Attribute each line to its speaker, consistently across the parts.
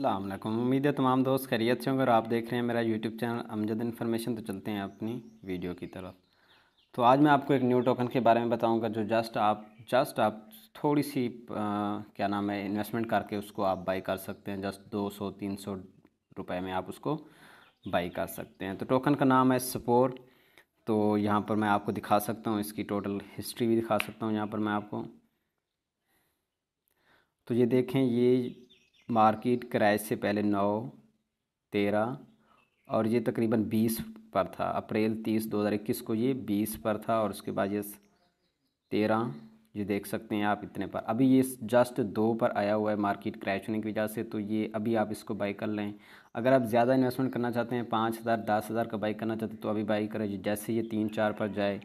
Speaker 1: अल्लाम उम्मीद है तमाम दोस्त खैरियत से होंगे और आप देख रहे हैं मेरा यूट्यूब चैनल अमजद इन्फॉर्मेशन तो चलते हैं अपनी वीडियो की तरफ तो आज मैं आपको एक न्यू टोकन के बारे में बताऊंगा जो जस्ट आप जस्ट आप थोड़ी सी आ, क्या नाम है इन्वेस्टमेंट करके उसको आप बाई कर सकते हैं जस्ट दो सौ तीन सौ रुपये में आप उसको बाई कर सकते हैं तो टोकन का नाम है सपोर तो यहाँ पर मैं आपको दिखा सकता हूँ इसकी टोटल हिस्ट्री भी दिखा सकता हूँ यहाँ पर मैं आपको तो ये देखें ये मार्केट क्रैश से पहले नौ तेरह और ये तकरीबन बीस पर था अप्रैल तीस दो हज़ार इक्कीस को ये बीस पर था और उसके बाद ये तेरह ये देख सकते हैं आप इतने पर अभी ये जस्ट दो पर आया हुआ है मार्केट क्रैश होने की वजह से तो ये अभी आप इसको बाई कर लें अगर आप ज़्यादा इन्वेस्टमेंट करना चाहते हैं पाँच हज़ार दस हज़ार का बाई करना चाहते हैं तो अभी बाई करें जैसे ये तीन चार पर जाए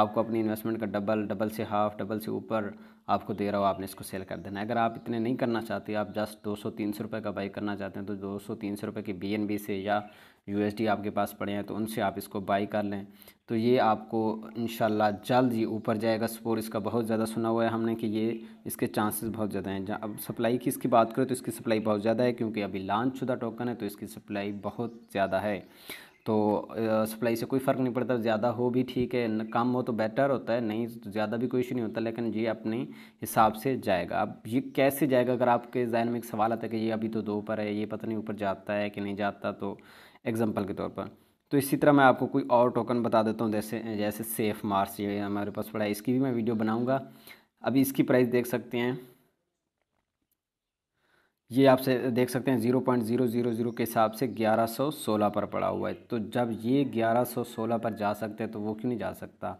Speaker 1: आपको अपनी इन्वेस्टमेंट का डबल डबल से हाफ़ डबल से ऊपर आपको दे रहा हो आपने इसको सेल कर देना है अगर आप इतने नहीं करना चाहते आप जस्ट दो सौ तीन सौ रुपये का बाई करना चाहते हैं तो दो सौ तीन सौ रुपये के बी से या यू आपके पास पड़े हैं तो उनसे आप इसको बाई कर लें तो ये आपको इन जल्द ही ऊपर जाएगा सपोर्ट इसका बहुत ज़्यादा सुना हुआ है हमने कि ये इसके चांसेस बहुत ज़्यादा हैं अब सप्लाई की इसकी बात करें तो इसकी सप्लाई बहुत ज़्यादा है क्योंकि अभी लॉन्च शुदा टोकन है तो इसकी सप्लाई बहुत ज़्यादा है तो सप्लाई से कोई फ़र्क नहीं पड़ता ज़्यादा हो भी ठीक है कम हो तो बेटर होता है नहीं तो ज़्यादा भी कोई इशू नहीं होता लेकिन ये अपने हिसाब से जाएगा अब ये कैसे जाएगा अगर आपके जहन में एक सवाल आता है कि ये अभी तो दो पर है ये पता नहीं ऊपर जाता है कि नहीं जाता तो एग्ज़ाम्पल के तौर पर तो इसी तरह मैं आपको कोई और टोकन बता देता हूँ जैसे जैसे सेफ मार्स ये हमारे पास पड़ा है इसकी भी मैं वीडियो बनाऊँगा अभी इसकी प्राइस देख सकते हैं ये आपसे देख सकते हैं zero point zero zero zero के हिसाब से ग्यारह सौ सोलह पर पड़ा हुआ है तो जब ये ग्यारह सौ सोलह पर जा सकते हैं तो वो क्यों नहीं जा सकता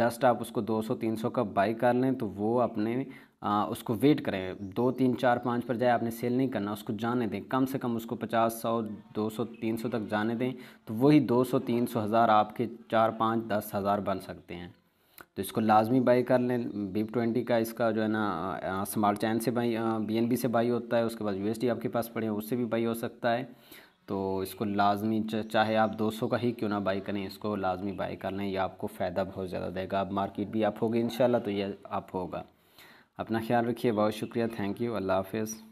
Speaker 1: जस्ट आप उसको दो सौ तीन सौ का बाई कर लें तो वो अपने आ, उसको वेट करें दो तीन चार पाँच पर जाए आपने सेल नहीं करना उसको जाने दें कम से कम उसको पचास सौ दो सौ तीन सौ तक जाने दें तो वही दो सौ तीन सौ हज़ार आपके चार पाँच दस हज़ार बन सकते हैं तो इसको लाजमी बाई कर लें बीप ट्वेंटी का इसका जो है ना स्मार्ट चैन से बाई बी एन बी से बाई होता है उसके बाद यू एस आपके पास पड़े हैं उससे भी बाई हो सकता है तो इसको लाजमी चाहे आप 200 का ही क्यों ना बाई करें इसको लाजमी बाई कर लें यह आपको फ़ायदा बहुत ज़्यादा देगा अब मार्केट भी आप होगी इन तो यह आप होगा अपना ख्याल रखिए बहुत शुक्रिया थैंक यू अल्लाह हाफिज़